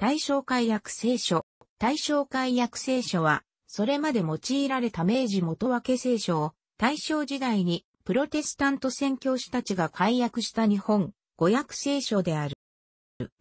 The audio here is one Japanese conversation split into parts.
大正解約聖書。大正解約聖書は、それまで用いられた明治元分聖書を、大正時代にプロテスタント宣教師たちが解約した日本、語訳聖書である。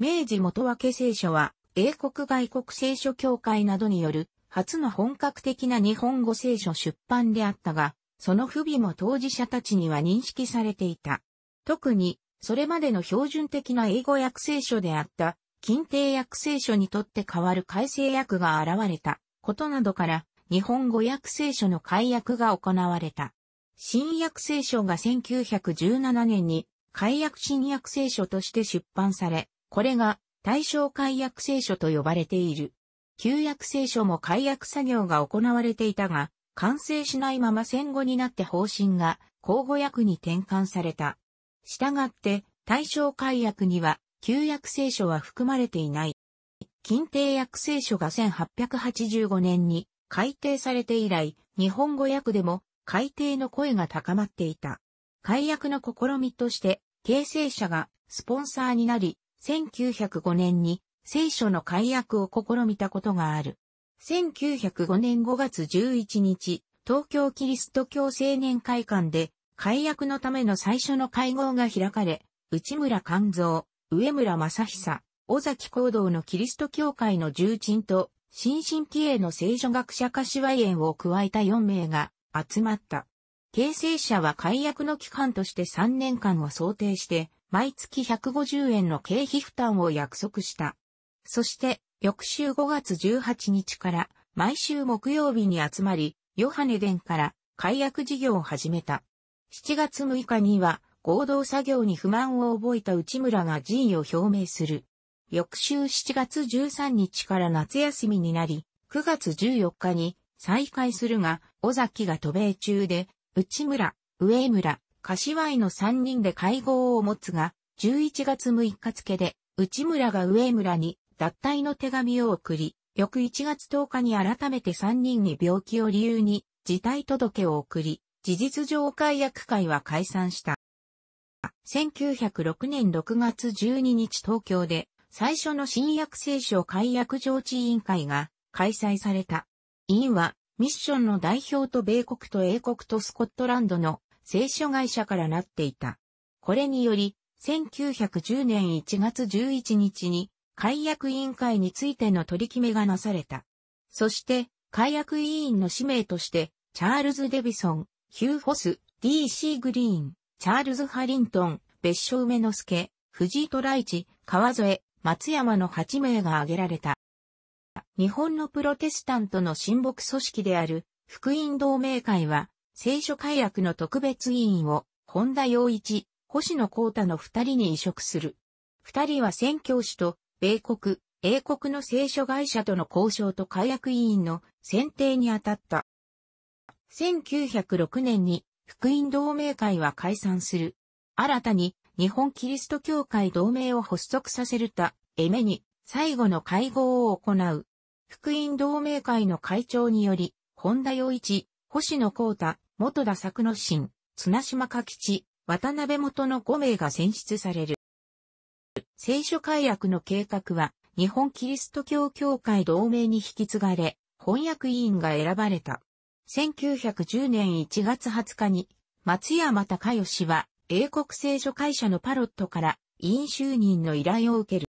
明治元分聖書は、英国外国聖書協会などによる、初の本格的な日本語聖書出版であったが、その不備も当事者たちには認識されていた。特に、それまでの標準的な英語訳聖書であった近帝訳聖書にとって変わる改正訳が現れたことなどから、日本語訳聖書の改訳が行われた。新約聖書が1917年に改訳新約聖書として出版され、これが対象改訳聖書と呼ばれている。旧約聖書も改訳作業が行われていたが、完成しないまま戦後になって方針が交互訳に転換された。したがって、対象改訳には旧約聖書は含まれていない。近帝約聖書が1885年に改訂されて以来、日本語訳でも改訂の声が高まっていた。改訳の試みとして、形成者がスポンサーになり、1905年に聖書の改訳を試みたことがある。1905年5月11日、東京キリスト教青年会館で、改訳のための最初の会合が開かれ、内村勘蔵、上村正久、尾崎行動のキリスト教会の重鎮と、新進気鋭の聖女学者柏園を加えた4名が集まった。形成者は解約の期間として3年間を想定して、毎月150円の経費負担を約束した。そして、翌週5月18日から毎週木曜日に集まり、ヨハネ殿から解約事業を始めた。7月6日には合同作業に不満を覚えた内村が辞意を表明する。翌週7月13日から夏休みになり、9月14日に再開するが、尾崎が渡米中で、内村、上村、柏井の3人で会合を持つが、11月6日付で、内村が上村に脱退の手紙を送り、翌1月10日に改めて3人に病気を理由に、辞退届を送り、事実上解約会は解散した。1906年6月12日東京で最初の新約聖書解約上地委員会が開催された。委員はミッションの代表と米国と英国とスコットランドの聖書会社からなっていた。これにより、1910年1月11日に解約委員会についての取り決めがなされた。そして、解約委員の使命として、チャールズ・デビソン、ヒュー・フォス、D.C. グリーン、チャールズ・ハリントン、別所梅之助、藤井虎一、川添、松山の8名が挙げられた。日本のプロテスタントの親睦組織である福音同盟会は、聖書解約の特別委員を、本田洋一、星野幸太の二人に移植する。二人は宣教師と、米国、英国の聖書会社との交渉と解約委員の選定に当たった。1906年に福音同盟会は解散する。新たに日本キリスト教会同盟を発足させるた、エメに最後の会合を行う。福音同盟会の会長により、本田洋一、星野光太、元田作之進、綱島か吉、渡辺元の5名が選出される。聖書解約の計画は、日本キリスト教協会同盟に引き継がれ、翻訳委員が選ばれた。1910年1月20日に、松山隆義は、英国聖書会社のパロットから、委員就任の依頼を受ける。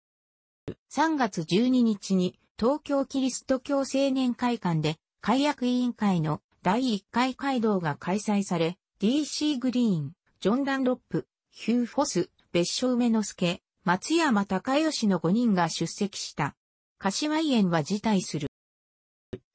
3月12日に、東京キリスト教青年会館で、解約委員会の第1回会堂が開催され、DC グリーン、ジョン・ダンロップ、ヒュー・フォス、別所梅之助、松山隆義の5人が出席した。柏園は辞退する。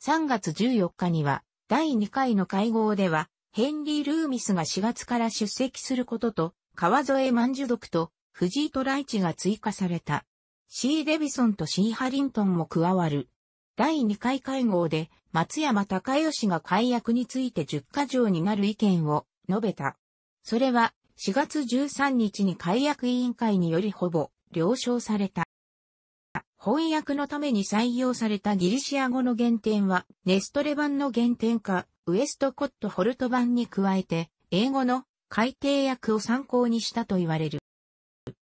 3月14日には、第2回の会合では、ヘンリー・ルーミスが4月から出席することと、川添万樹読と藤井トライチが追加された。シー・デビソンとシー・ハリントンも加わる。第2回会合で、松山隆義が解約について10か条になる意見を述べた。それは4月13日に解約委員会によりほぼ了承された。翻訳のために採用されたギリシア語の原点は、ネストレ版の原点か、ウエストコットホルト版に加えて、英語の改訂訳を参考にしたと言われる。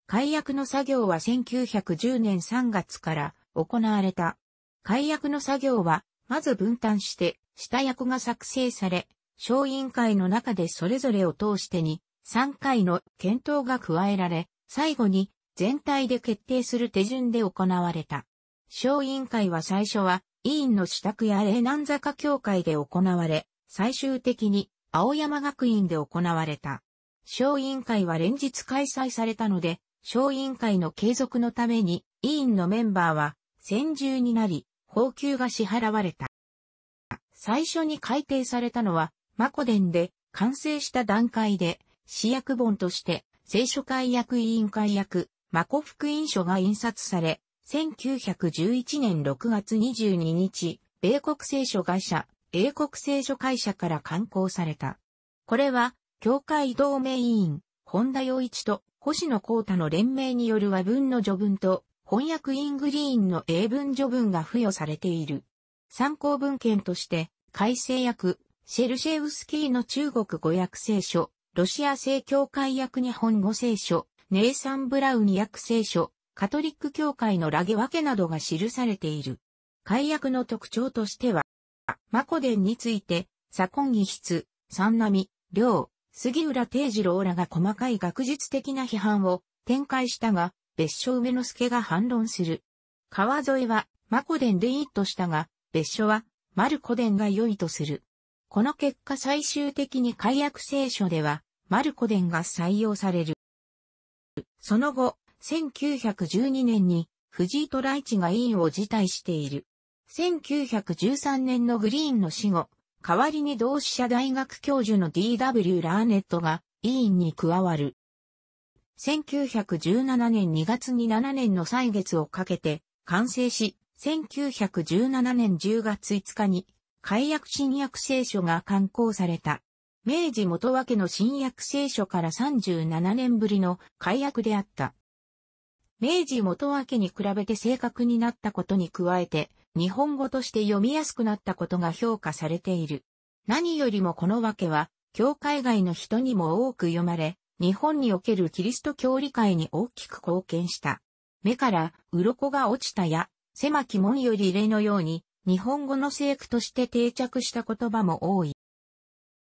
解約の作業は1910年3月から行われた。解約の作業は、まず分担して、下役が作成され、小委員会の中でそれぞれを通してに、3回の検討が加えられ、最後に全体で決定する手順で行われた。小委員会は最初は、委員の支度や霊南坂協会で行われ、最終的に青山学院で行われた。小委員会は連日開催されたので、小委員会の継続のために、委員のメンバーは、専従になり、報給が支払われた。最初に改定されたのは、マコデンで、完成した段階で、市役本として、聖書会役委員会役、マコ福音書が印刷され、1911年6月22日、米国聖書会社、英国聖書会社から刊行された。これは、教会同盟委員、本田洋一と星野幸太の連名による和文の序文と、翻訳イングリーンの英文序文が付与されている。参考文献として、改正訳、シェルシェウスキーの中国語訳聖書、ロシア正教会訳日本語聖書、ネイサン・ブラウン訳聖書、カトリック教会のラゲ分けなどが記されている。解約の特徴としては、マコデンについて、左近義筆、三波、ウ、杉浦定次郎らが細かい学術的な批判を展開したが、別所梅之助が反論する。川沿は、マコデンでいいとしたが、別所は、マルコデンが良いとする。この結果最終的に解約聖書では、マルコデンが採用される。その後、1912年に藤井イ一が委員を辞退している。1913年のグリーンの死後、代わりに同志社大学教授の D.W. ラーネットが委員に加わる。1917年2月に7年の歳月をかけて完成し、1917年10月5日に解約新約聖書が刊行された。明治元和家の新約聖書から37年ぶりの改訳であった。明治元和家に比べて正確になったことに加えて、日本語として読みやすくなったことが評価されている。何よりもこの和家は、教会外の人にも多く読まれ、日本におけるキリスト教理解に大きく貢献した。目から鱗が落ちたや、狭き門より例のように、日本語の聖句として定着した言葉も多い。